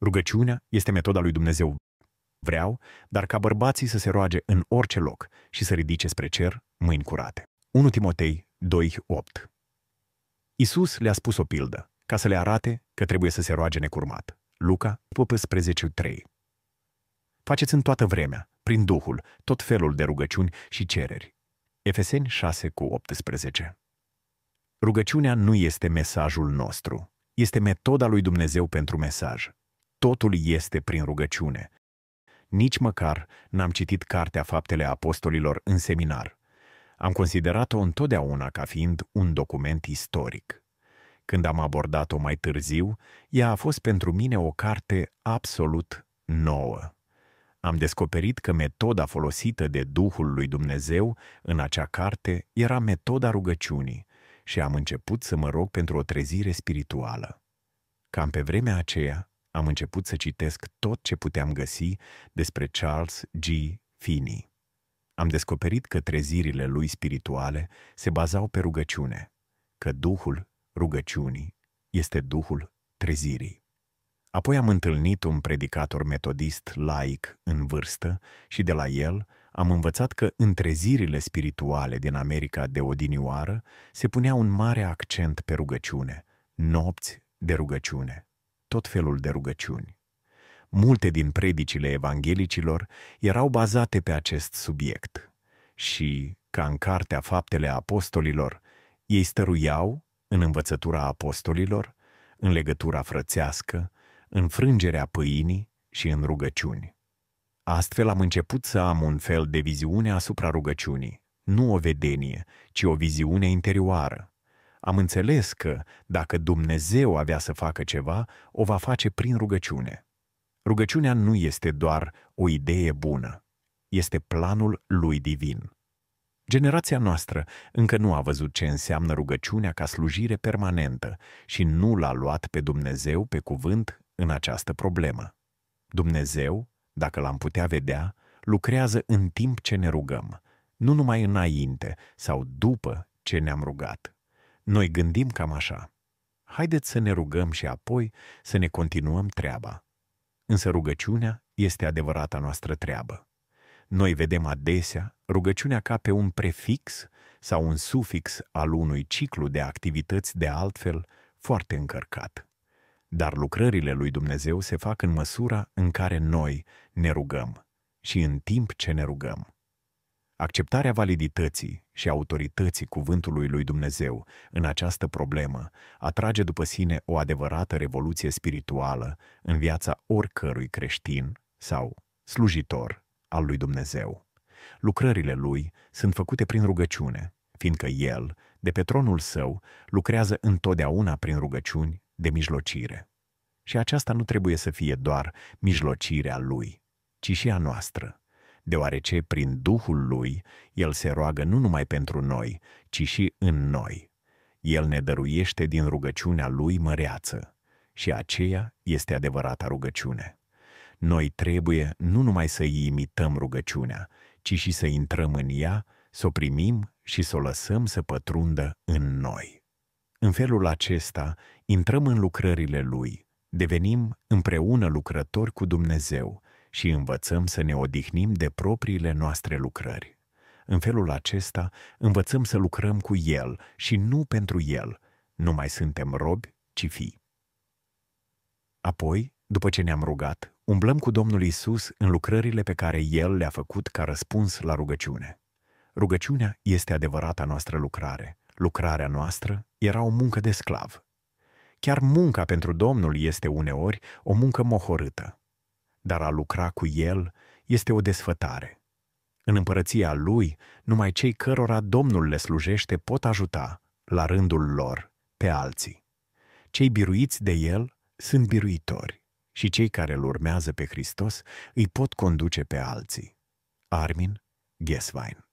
Rugăciunea este metoda lui Dumnezeu. Vreau, dar ca bărbații să se roage în orice loc și să ridice spre cer mâini curate. 1 Timotei 2.8 Isus le-a spus o pildă, ca să le arate că trebuie să se roage necurmat. Luca 18.3 Faceți în toată vremea, prin Duhul, tot felul de rugăciuni și cereri. Efeseni 6.18 Rugăciunea nu este mesajul nostru, este metoda lui Dumnezeu pentru mesaj. Totul este prin rugăciune. Nici măcar n-am citit Cartea Faptele Apostolilor în seminar. Am considerat-o întotdeauna ca fiind un document istoric. Când am abordat-o mai târziu, ea a fost pentru mine o carte absolut nouă am descoperit că metoda folosită de Duhul lui Dumnezeu în acea carte era metoda rugăciunii și am început să mă rog pentru o trezire spirituală. Cam pe vremea aceea, am început să citesc tot ce puteam găsi despre Charles G. Finney. Am descoperit că trezirile lui spirituale se bazau pe rugăciune, că Duhul rugăciunii este Duhul trezirii. Apoi am întâlnit un predicator metodist laic în vârstă și de la el am învățat că întrezirile spirituale din America de odinioară se punea un mare accent pe rugăciune, nopți de rugăciune tot felul de rugăciuni. Multe din predicile evanghelicilor erau bazate pe acest subiect și, ca în Cartea Faptele Apostolilor, ei stăruiau, în învățătura apostolilor, în legătura frățească, în frângerea pâinii și în rugăciuni. Astfel am început să am un fel de viziune asupra rugăciunii, nu o vedenie, ci o viziune interioară, am înțeles că, dacă Dumnezeu avea să facă ceva, o va face prin rugăciune. Rugăciunea nu este doar o idee bună, este planul lui divin. Generația noastră încă nu a văzut ce înseamnă rugăciunea ca slujire permanentă și nu l-a luat pe Dumnezeu pe cuvânt în această problemă. Dumnezeu, dacă l-am putea vedea, lucrează în timp ce ne rugăm, nu numai înainte sau după ce ne-am rugat. Noi gândim cam așa. Haideți să ne rugăm și apoi să ne continuăm treaba. Însă rugăciunea este adevărata noastră treabă. Noi vedem adesea rugăciunea ca pe un prefix sau un sufix al unui ciclu de activități de altfel foarte încărcat. Dar lucrările lui Dumnezeu se fac în măsura în care noi ne rugăm și în timp ce ne rugăm. Acceptarea validității și autorității cuvântului lui Dumnezeu în această problemă atrage după sine o adevărată revoluție spirituală în viața oricărui creștin sau slujitor al lui Dumnezeu. Lucrările lui sunt făcute prin rugăciune, fiindcă el, de pe tronul său, lucrează întotdeauna prin rugăciuni de mijlocire. Și aceasta nu trebuie să fie doar mijlocirea lui, ci și a noastră deoarece prin Duhul Lui El se roagă nu numai pentru noi, ci și în noi. El ne dăruiește din rugăciunea Lui măreață și aceea este adevărata rugăciune. Noi trebuie nu numai să imităm rugăciunea, ci și să intrăm în ea, să o primim și să o lăsăm să pătrundă în noi. În felul acesta, intrăm în lucrările Lui, devenim împreună lucrători cu Dumnezeu, și învățăm să ne odihnim de propriile noastre lucrări. În felul acesta, învățăm să lucrăm cu El și nu pentru El. Nu mai suntem robi, ci fii. Apoi, după ce ne-am rugat, umblăm cu Domnul Isus în lucrările pe care El le-a făcut ca răspuns la rugăciune. Rugăciunea este adevărata noastră lucrare. Lucrarea noastră era o muncă de sclav. Chiar munca pentru Domnul este uneori o muncă mohorâtă dar a lucra cu el este o desfătare. În împărăția lui, numai cei cărora Domnul le slujește pot ajuta, la rândul lor, pe alții. Cei biruiți de el sunt biruitori și cei care îl urmează pe Hristos îi pot conduce pe alții. Armin Geswein